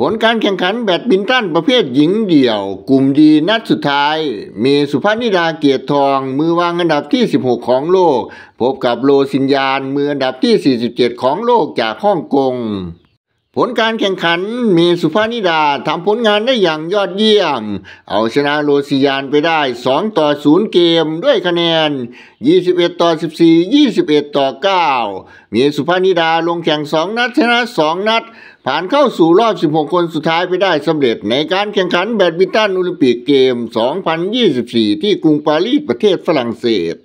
ผลการแข่งขันแบดมินตันประเภทหญิงเดี่ยวกลุ่มดีนัดสุดท้าย มีสุภานิดาเกียรติทองมือวางอันดับที่ 16 ของโลก พบกับโลซินยานมืออันดับที่ 47 ของโลกจากฮ่องกงผลการแข่งขันมีสุภานิดาทำผลงานได้อย่างยอดเยี่ยม เอาชนะโรซิยานไปได้ 2 ต่อ 0 เกมด้วยคะแนน 21 ต่อ 14 21 ต่อ 9 มีสุภานิดาลงแข่ง 2 นัดชนะ 2นัดผ่านเข้าสู่รอบ 16 คนสุดท้ายไปได้สำเร็จ ในการแข่งขันแบดมินตันโอลิมปิกเกม 2024 ที่กรุงปารีสประเทศฝรั่งเศส